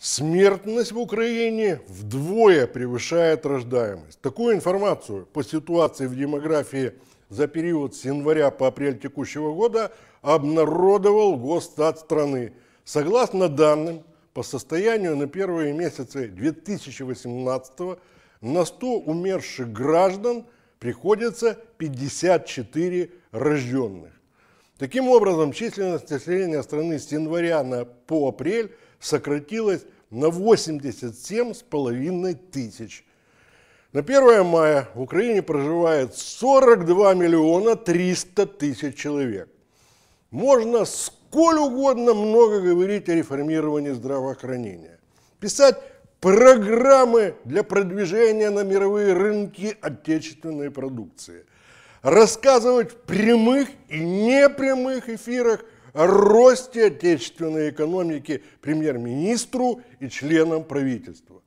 Смертность в Украине вдвое превышает рождаемость. Такую информацию по ситуации в демографии за период с января по апрель текущего года обнародовал Госстат страны. Согласно данным, по состоянию на первые месяцы 2018 на 100 умерших граждан приходится 54 рожденных. Таким образом, численность населения страны с января на, по апрель сократилась на 87,5 тысяч. На 1 мая в Украине проживает 42 миллиона 300 тысяч человек. Можно сколь угодно много говорить о реформировании здравоохранения, писать программы для продвижения на мировые рынки отечественной продукции – рассказывать в прямых и непрямых эфирах о росте отечественной экономики премьер-министру и членам правительства.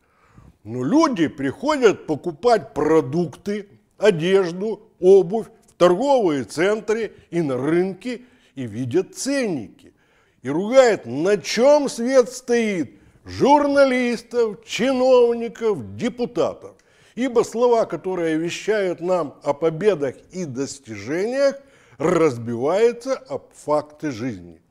Но люди приходят покупать продукты, одежду, обувь в торговые центры и на рынке и видят ценники. И ругают, на чем свет стоит – журналистов, чиновников, депутатов. Ибо слова, которые вещают нам о победах и достижениях, разбиваются об факты жизни.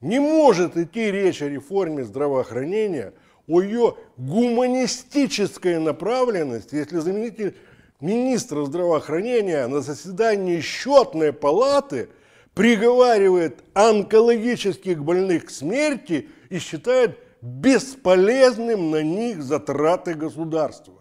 Не может идти речь о реформе здравоохранения, о ее гуманистической направленности, если заменитель министра здравоохранения на заседании счетной палаты приговаривает онкологических больных к смерти и считает бесполезным на них затраты государства.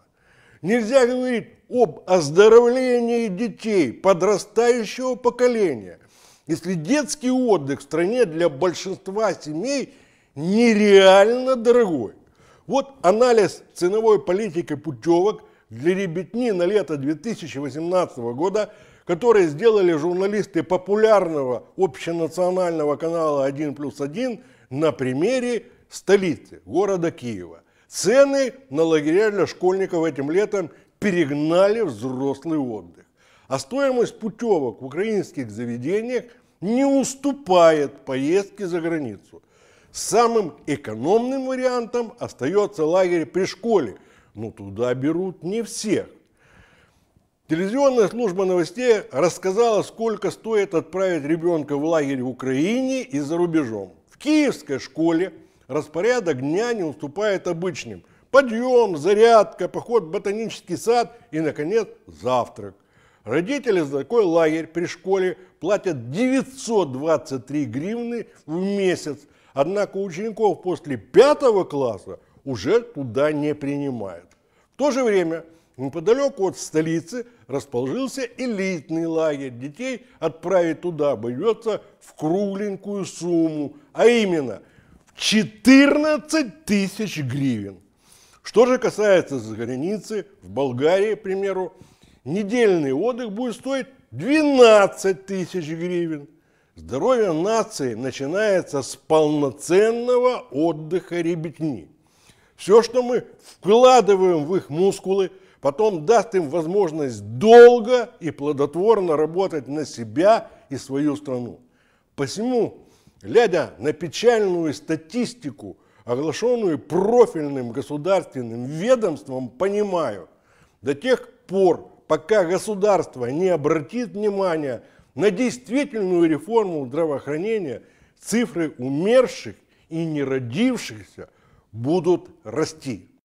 Нельзя говорить об оздоровлении детей, подрастающего поколения, если детский отдых в стране для большинства семей нереально дорогой. Вот анализ ценовой политики путевок для ребятни на лето 2018 года, который сделали журналисты популярного общенационального канала 1 плюс 1 на примере столицы, города Киева – Цены на лагеря для школьников этим летом перегнали взрослый отдых. А стоимость путевок в украинских заведениях не уступает поездке за границу. Самым экономным вариантом остается лагерь при школе, но туда берут не всех. Телевизионная служба новостей рассказала, сколько стоит отправить ребенка в лагерь в Украине и за рубежом. В киевской школе – распорядок дня не уступает обычным. Подъем, зарядка, поход в ботанический сад и, наконец, завтрак. Родители за такой лагерь при школе платят 923 гривны в месяц. Однако учеников после пятого класса уже туда не принимают. В то же время неподалеку от столицы расположился элитный лагерь. Детей отправить туда обойдется в кругленькую сумму, а именно – 14 тысяч гривен. Что же касается за границы, в Болгарии, к примеру, недельный отдых будет стоить 12 тысяч гривен. Здоровье нации начинается с полноценного отдыха ребятни. Все, что мы вкладываем в их мускулы, потом даст им возможность долго и плодотворно работать на себя и свою страну. Посему глядя на печальную статистику, оглашенную профильным государственным ведомством, понимаю, до тех пор, пока государство не обратит внимания на действительную реформу здравоохранения, цифры умерших и не родившихся будут расти.